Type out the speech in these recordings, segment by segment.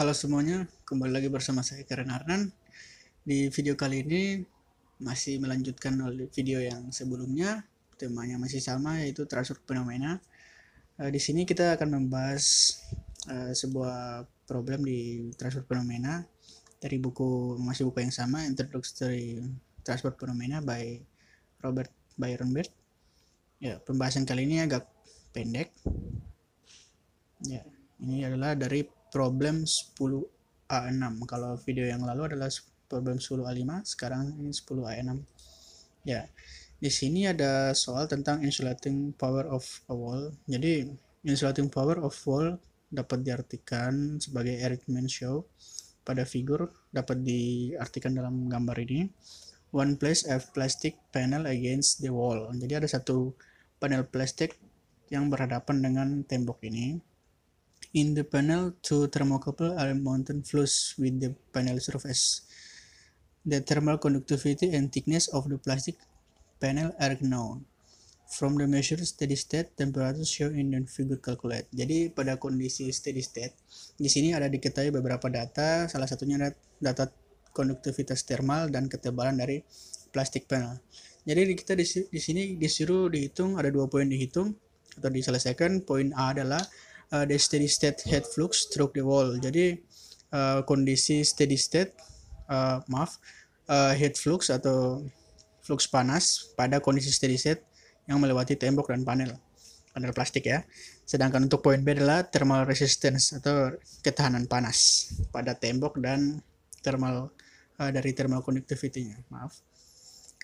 Halo semuanya, kembali lagi bersama saya Karen Arnan. Di video kali ini masih melanjutkan video yang sebelumnya, temanya masih sama yaitu transfer fenomena. Eh, di sini kita akan membahas eh, sebuah problem di transfer fenomena dari buku masih buku yang sama Introductory Transfer Fenomena by Robert Byron Bird. Ya, pembahasan kali ini agak pendek. Ya, ini adalah dari problem 10A6 kalau video yang lalu adalah problem 10A5 sekarang ini 10A6 ya di sini ada soal tentang insulating power of a wall jadi insulating power of wall dapat diartikan sebagai arrangement show pada figur dapat diartikan dalam gambar ini one place of plastic panel against the wall jadi ada satu panel plastik yang berhadapan dengan tembok ini In the panel, two thermocouple are mounted flush with the panel surface. The thermal conductivity and thickness of the plastic panel are known. From the measured steady state temperature shown in the figure calculate. Jadi pada kondisi steady state, di sini ada diketahui beberapa data, salah satunya data konduktivitas thermal dan ketebalan dari plastik panel. Jadi kita di sini disuruh dihitung ada dua poin dihitung atau diselesaikan. Poin A adalah uh, the steady state head flux through the wall. Jadi uh, kondisi steady state uh, maaf uh, heat flux atau flux panas pada kondisi steady state yang melewati tembok dan panel panel plastik ya. Sedangkan untuk poin B adalah thermal resistance atau ketahanan panas pada tembok dan thermal uh, dari thermal conductivity-nya. Maaf.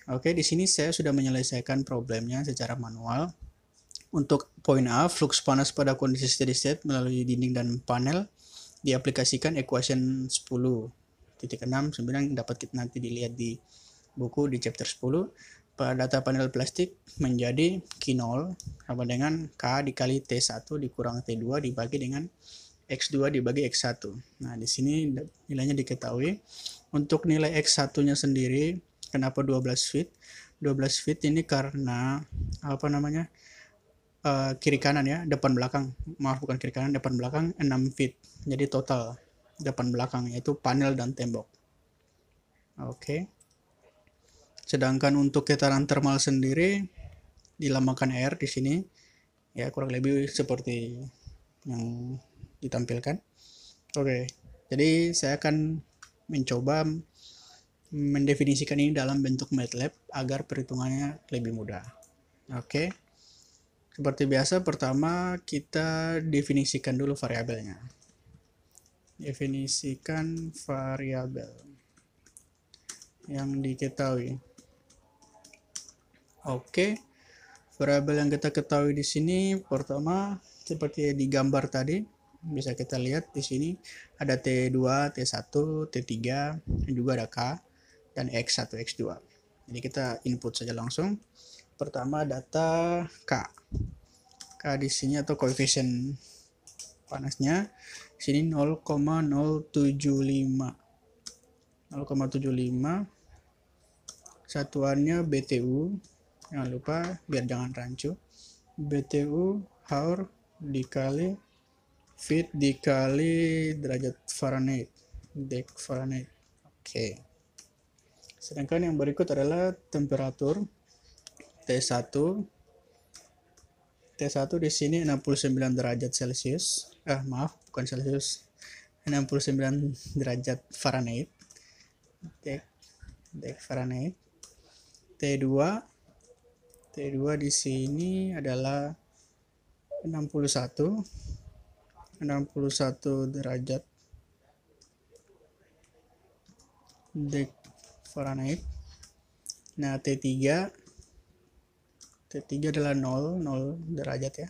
Oke, di sini saya sudah menyelesaikan problemnya secara manual. Untuk poin A, flux panas pada kondisi steady state melalui dinding dan panel diaplikasikan equation 10 titik dapat kita nanti dilihat di buku di chapter 10 pada data panel plastik menjadi Q0 sama dengan K dikali T1 dikurang T2 dibagi dengan X2 dibagi X1. Nah, di sini nilainya diketahui. Untuk nilai X1-nya sendiri, kenapa 12 feet? 12 feet ini karena, apa namanya, Eh, kiri kanan ya, depan belakang. Maaf bukan kiri kanan, depan belakang 6 feet. Jadi total depan belakang yaitu panel dan tembok. Oke. Okay. Sedangkan untuk getaran thermal sendiri dilambangkan air di sini ya kurang lebih seperti yang ditampilkan. Oke, okay. jadi saya akan mencoba mendefinisikan ini dalam bentuk MATLAB agar perhitungannya lebih mudah. Oke. Okay. Seperti biasa, pertama kita definisikan dulu variabelnya. Definisikan variabel yang diketahui. Oke, variabel yang kita ketahui di sini pertama seperti di gambar tadi bisa kita lihat di sini ada T2, T1, T3, dan juga ada K dan X1, X2. Jadi kita input saja langsung pertama data K K di sini atau koefisien panasnya di sini 0,075 0,75 satuannya BTU jangan lupa biar jangan rancu BTU hour dikali feet dikali derajat Fahrenheit dek Fahrenheit oke okay. sedangkan yang berikut adalah temperatur T1 T1 di sini 69 derajat Celcius eh maaf bukan Celcius 69 derajat Fahrenheit D, Fahrenheit T2 T2 di sini adalah 61 61 derajat dek Fahrenheit nah T3 T3 adalah 0, 0 derajat ya.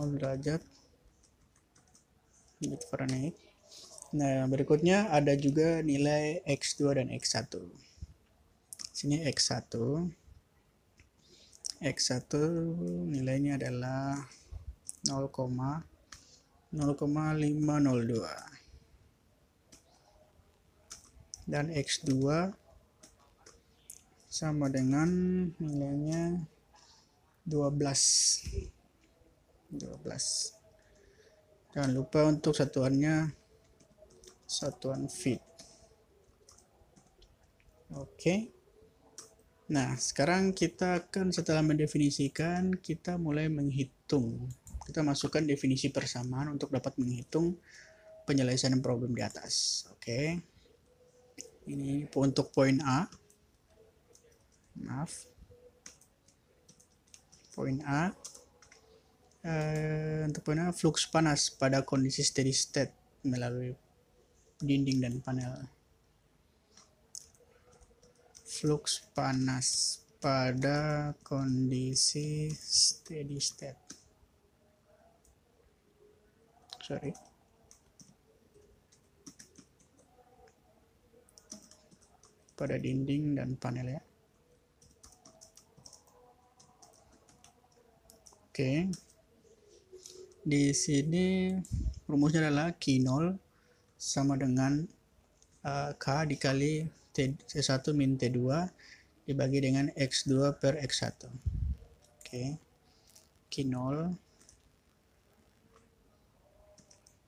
0 derajat. Ini Fahrenheit. Nah, berikutnya ada juga nilai X2 dan X1. Sini X1. X1 nilainya adalah 0, 0,502 Dan X2 sama dengan nilainya 12 12 jangan lupa untuk satuannya satuan feet oke okay. nah sekarang kita akan setelah mendefinisikan kita mulai menghitung kita masukkan definisi persamaan untuk dapat menghitung penyelesaian problem di atas oke okay. ini untuk poin A maaf poin A eh, untuk poin A flux panas pada kondisi steady state melalui dinding dan panel flux panas pada kondisi steady state sorry pada dinding dan panel ya Oke. Di sini rumusnya adalah Q0 sama dengan uh, K dikali T, C1 min T2 dibagi dengan X2 per X1. Oke. Q0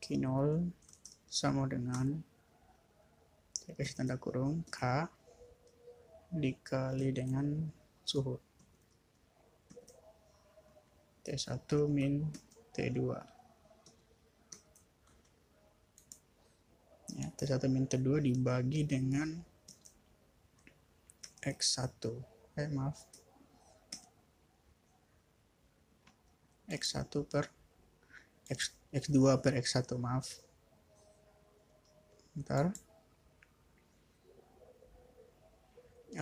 k 0 sama dengan saya kasih tanda kurung K dikali dengan suhu. T1 min T2 ya, T1 min T2 dibagi dengan X1 eh maaf X1 per X, X2 per X1 maaf bentar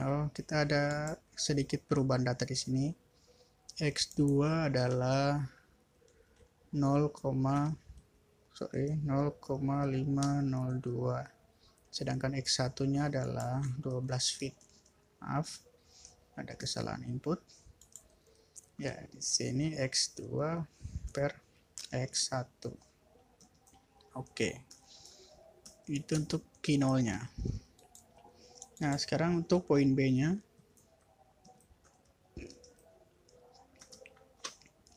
oh, kita ada sedikit perubahan data di sini X2 adalah 0, sorry 0,502 sedangkan X1 nya adalah 12 feet maaf ada kesalahan input ya di sini X2 per X1 oke itu untuk kinolnya nah sekarang untuk poin B nya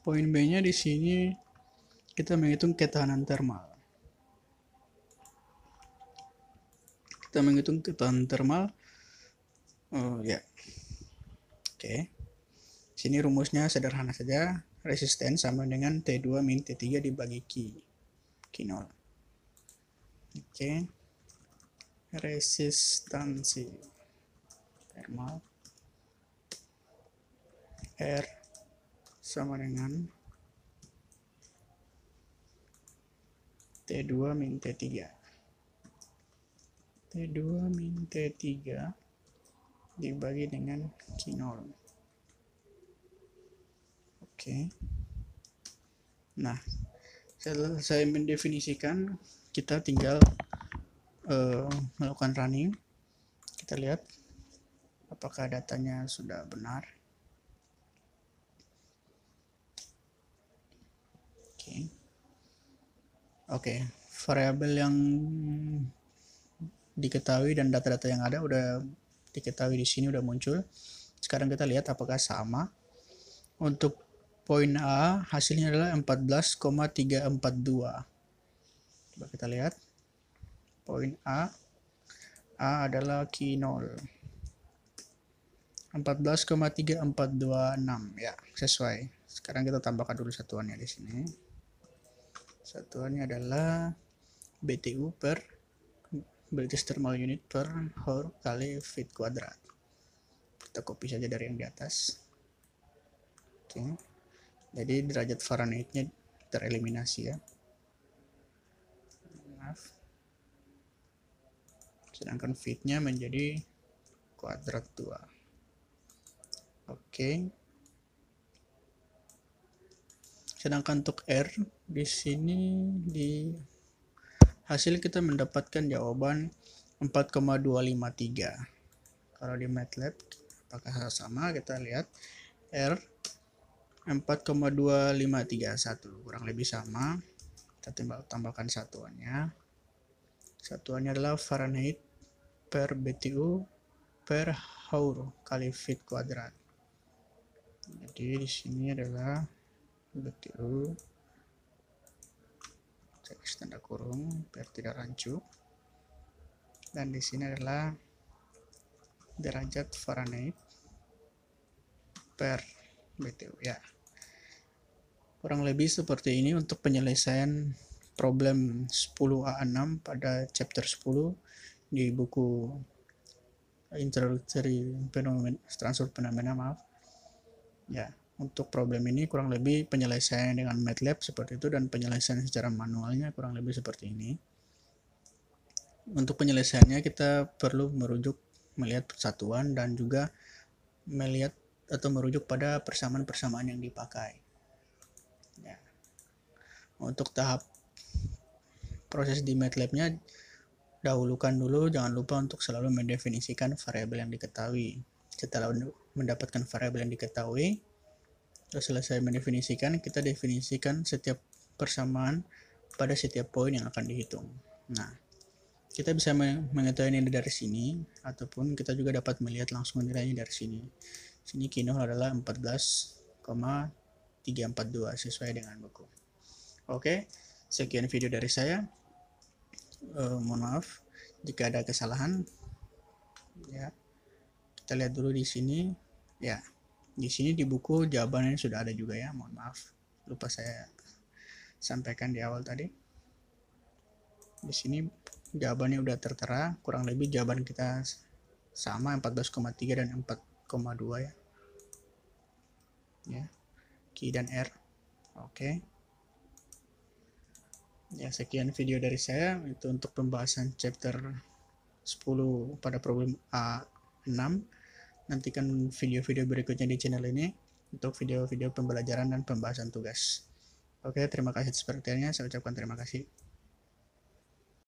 Poin B-nya di sini kita menghitung ketahanan termal. Kita menghitung ketahanan termal. Oh ya. Oke. Okay. Sini rumusnya sederhana saja. Resisten sama dengan T2 min T3 dibagi Q. Q0. Oke. Okay. Resistansi termal R sama dengan T2 min T3 T2 min T3 dibagi dengan Q0 oke nah setelah saya mendefinisikan kita tinggal uh, melakukan running kita lihat apakah datanya sudah benar oke okay. variabel yang diketahui dan data-data yang ada udah diketahui di sini udah muncul sekarang kita lihat apakah sama untuk poin A hasilnya adalah 14,342 coba kita lihat poin A A adalah Q0 14,3426 ya sesuai sekarang kita tambahkan dulu satuannya di sini satuannya adalah BTU per British Thermal Unit per Hour kali feet kuadrat kita copy saja dari yang di atas oke jadi derajat Fahrenheitnya tereliminasi ya maaf sedangkan ft-nya menjadi kuadrat 2 oke okay sedangkan untuk R di sini di hasil kita mendapatkan jawaban 4,253 kalau di MATLAB apakah hal sama kita lihat R 4,2531 kurang lebih sama kita tambahkan satuannya satuannya adalah Fahrenheit per BTU per hour kali feet kuadrat jadi di sini adalah betul teks tanda kurung biar tidak rancu dan di sini adalah derajat Fahrenheit per BTU ya kurang lebih seperti ini untuk penyelesaian problem 10A6 pada chapter 10 di buku Introductory phenomena Transfer Phenomena maaf ya untuk problem ini kurang lebih penyelesaian dengan MATLAB seperti itu dan penyelesaian secara manualnya kurang lebih seperti ini. Untuk penyelesaiannya kita perlu merujuk melihat persatuan dan juga melihat atau merujuk pada persamaan-persamaan yang dipakai. Ya. Untuk tahap proses di MATLAB-nya dahulukan dulu jangan lupa untuk selalu mendefinisikan variabel yang diketahui. Setelah mendapatkan variabel yang diketahui, selesai mendefinisikan, kita definisikan setiap persamaan pada setiap poin yang akan dihitung. Nah, kita bisa mengetahui nilai dari sini, ataupun kita juga dapat melihat langsung nilainya dari sini. Sini kino adalah 14,342 sesuai dengan buku. Oke, sekian video dari saya. Uh, mohon maaf jika ada kesalahan. Ya, kita lihat dulu di sini. Ya di sini di buku jawabannya sudah ada juga ya mohon maaf lupa saya sampaikan di awal tadi di sini jawabannya udah tertera kurang lebih jawaban kita sama 14,3 dan 4,2 ya ya Q dan R oke okay. ya sekian video dari saya itu untuk pembahasan chapter 10 pada problem A6 nantikan video-video berikutnya di channel ini untuk video-video pembelajaran dan pembahasan tugas. Oke, terima kasih sepertinya. Saya ucapkan terima kasih.